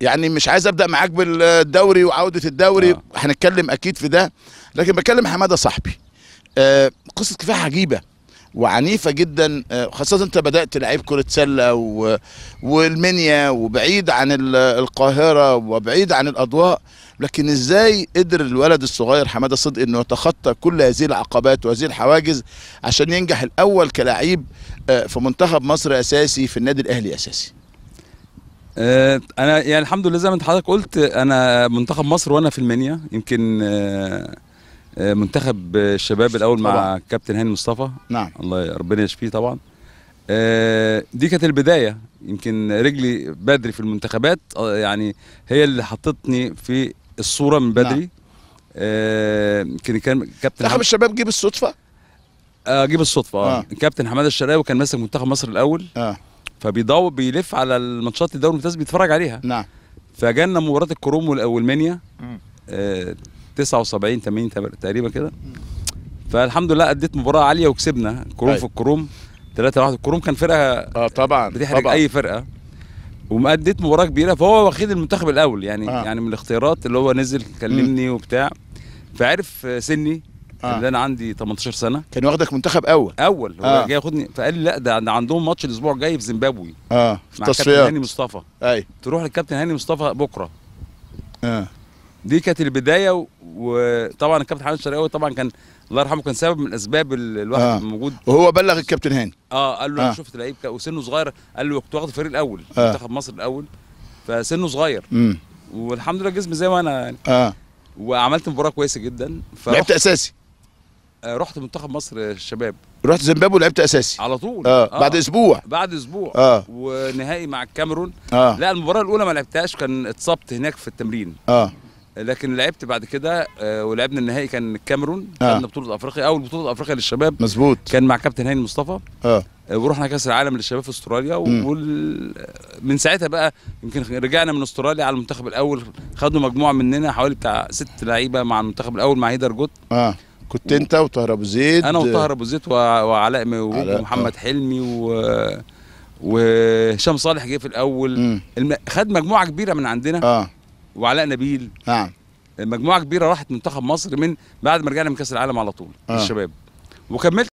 يعني مش عايز ابدا معاك بالدوري وعوده الدوري آه. هنتكلم اكيد في ده لكن بكلم حماده صاحبي آه قصه كفاح عجيبه وعنيفه جدا آه خاصه انت بدات لعيب كره سله والمنيا وبعيد عن القاهره وبعيد عن الاضواء لكن ازاي قدر الولد الصغير حماده صدق انه يتخطى كل هذه العقبات وهذه الحواجز عشان ينجح الاول كلاعب آه، في منتخب مصر اساسي في النادي الاهلي اساسي آه، انا يعني الحمد لله زي ما انت حضرتك قلت انا منتخب مصر وانا في المنيا يمكن آه، آه، منتخب الشباب الاول طبعا. مع كابتن هاني مصطفى نعم الله ربنا يشفيه طبعا دي كانت البدايه يمكن رجلي بدري في المنتخبات يعني هي اللي حطتني في الصوره من بدري نعم. يمكن نعم. كان كابتن منتخب الشباب جه بالصدفه اه جه بالصدفه اه, آه. كابتن حماده الشراوي كان ماسك منتخب مصر الاول اه فبيدور بيلف على الماتشات الدوري الممتاز بيتفرج عليها نعم فجالنا مباراه الكروم والمنيا آه 79 80 تقريبا كده فالحمد لله اديت مباراه عاليه وكسبنا كروم طيب. في الكروم 3 1 الكروم كان فرقه اه طبعا بتحرق طبعا. اي فرقه ومأديت مباراه كبيره فهو واخد المنتخب الاول يعني آه. يعني من الاختيارات اللي هو نزل كلمني وبتاع فعرف سني آه. اللي انا عندي 18 سنه كان واخدك منتخب اول اول هو آه. جاي ياخدني فقال لي لا ده عندهم ماتش الاسبوع الجاي في زيمبابوي اه في التصفيات مع هاني مصطفى اي تروح للكابتن هاني مصطفى بكره اه دي كانت البدايه وطبعا الكابتن حامد الشرقاوي طبعا كان الله يرحمه كان سبب من اسباب الواحد آه. موجود وهو بلغ الكابتن هاني اه قال له آه. انا شفت لعيب وسنه صغير قال له كنت واخد الفريق الاول آه. منتخب مصر الاول فسنه صغير امم والحمد لله جسمي زي ما انا يعني. اه وعملت مباراه كويسه جدا لعبت اساسي آه، رحت منتخب مصر الشباب رحت زيمبابوي لعبت اساسي على طول آه. آه. بعد اسبوع بعد اسبوع آه. ونهائي مع الكاميرون آه. لا المباراه الاولى ما لعبتهاش كان اتصبت هناك في التمرين اه لكن لعبت بعد كده آه، ولعبنا النهائي كان الكاميرون آه. خدنا بطوله افريقيا اول بطوله افريقيا للشباب مظبوط كان مع كابتن هاني مصطفى اه, آه، ورحنا كاس العالم للشباب في استراليا ومن ساعتها بقى يمكن رجعنا من استراليا على المنتخب الاول خدوا مجموعه مننا حوالي بتاع ست لعيبه مع المنتخب الاول مع هيدر جوت اه كنت انت وطاهر ابو زيد انا وطاهر ابو زيد وعلاء آه. ومحمد حلمي و وهشام صالح جه في الاول الم... خد مجموعه كبيره من عندنا اه وعلاء نبيل نعم مجموعه كبيره راحت منتخب مصر من بعد ما رجعنا من كاس العالم على طول آه. الشباب وكملت